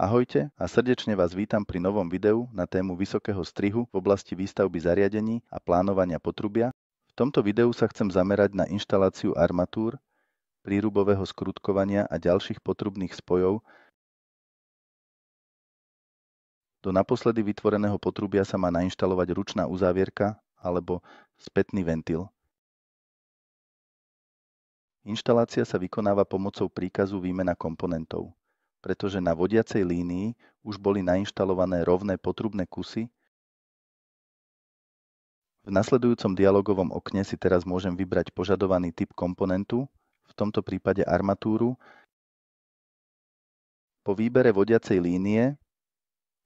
Ahojte a srdečne vás vítam pri novom videu na tému vysokého strihu v oblasti výstavby zariadení a plánovania potrubia. V tomto videu sa chcem zamerať na inštaláciu armatúr, prírubového skrutkovania a ďalších potrubných spojov. Do naposledy vytvoreného potrubia sa má nainštalovať ručná uzávierka alebo spätný ventil. Inštalácia sa vykonáva pomocou príkazu výmena komponentov pretože na vodiacej línii už boli nainštalované rovné potrubné kusy, v nasledujúcom dialogovom okne si teraz môžem vybrať požadovaný typ komponentu, v tomto prípade armatúru. Po výbere vodiacej línie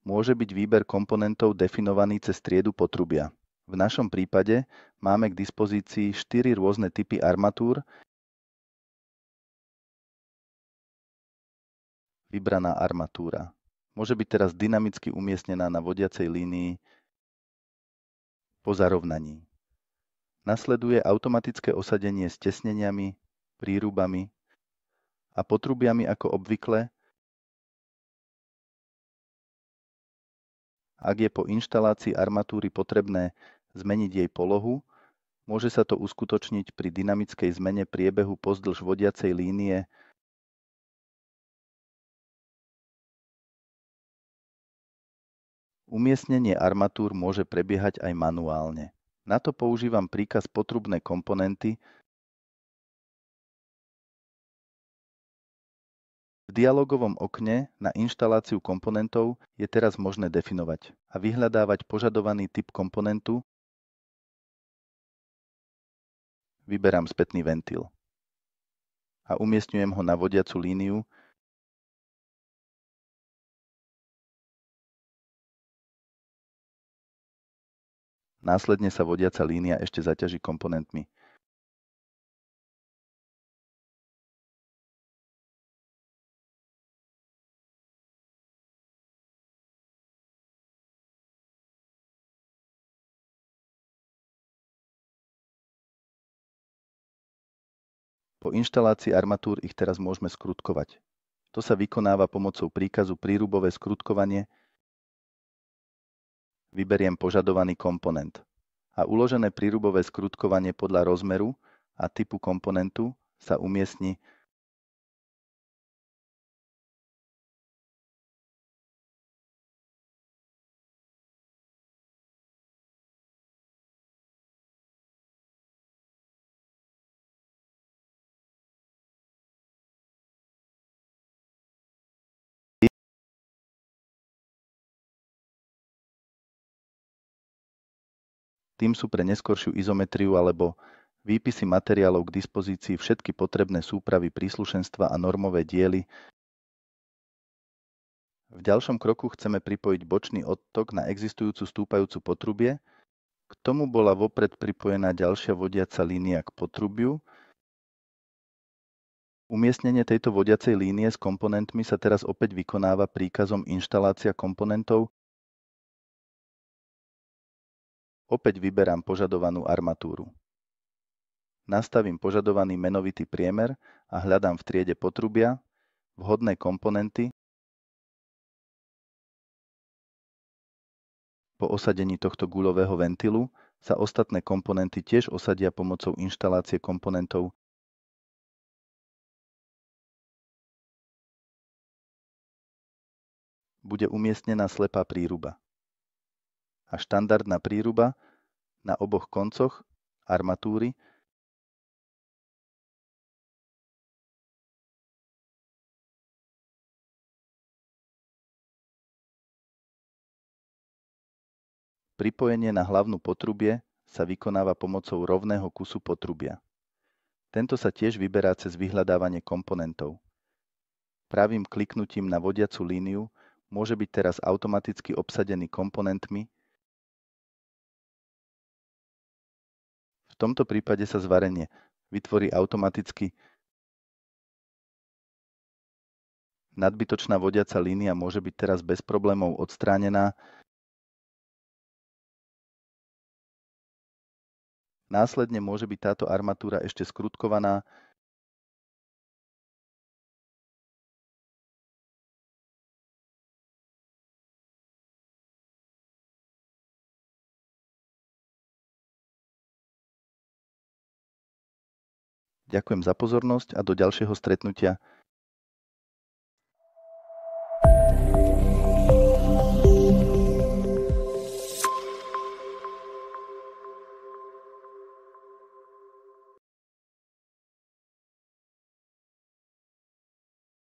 môže byť výber komponentov definovaný cez triedu potrubia. V našom prípade máme k dispozícii 4 rôzne typy armatúr, vybraná armatúra. Môže byť teraz dynamicky umiestnená na vodiacej línii po zarovnaní. Nasleduje automatické osadenie s tesneniami, prírubami a potrubiami ako obvykle, ak je po inštalácii armatúry potrebné zmeniť jej polohu, môže sa to uskutočniť pri dynamickej zmene priebehu pozdĺž vodiacej línie Umiestnenie armatúr môže prebiehať aj manuálne. Na to používam príkaz potrubné komponenty V dialogovom okne na inštaláciu komponentov je teraz možné definovať a vyhľadávať požadovaný typ komponentu. Vyberám spätný ventil a umiestňujem ho na vodiacu líniu Následne sa vodiaca línia ešte zaťaží komponentmi. Po inštalácii armatúr ich teraz môžeme skrutkovať. To sa vykonáva pomocou príkazu prírubové skrutkovanie, vyberiem požadovaný komponent a uložené prírubové skrutkovanie podľa rozmeru a typu komponentu sa umiestni Tým sú pre neskoršiu izometriu alebo výpisy materiálov k dispozícii všetky potrebné súpravy príslušenstva a normové diely. V ďalšom kroku chceme pripojiť bočný odtok na existujúcu stúpajúcu potrubie. K tomu bola vopred pripojená ďalšia vodiaca línia k potrubiu, Umiestnenie tejto vodiacej línie s komponentmi sa teraz opäť vykonáva príkazom inštalácia komponentov Opäť vyberám požadovanú armatúru. Nastavím požadovaný menovitý priemer a hľadám v triede potrubia, vhodné komponenty. Po osadení tohto guľového ventilu sa ostatné komponenty tiež osadia pomocou inštalácie komponentov bude umiestnená slepá príruba a štandardná príruba na oboch koncoch armatúry Pripojenie na hlavnú potrubie sa vykonáva pomocou rovného kusu potrubia. Tento sa tiež vyberá cez vyhľadávanie komponentov. Pravým kliknutím na vodiacu líniu môže byť teraz automaticky obsadený komponentmi, V tomto prípade sa zvarenie vytvorí automaticky Nadbytočná vodiaca línia môže byť teraz bez problémov odstránená. Následne môže byť táto armatúra ešte skrutkovaná Ďakujem za pozornosť a do ďalšieho stretnutia.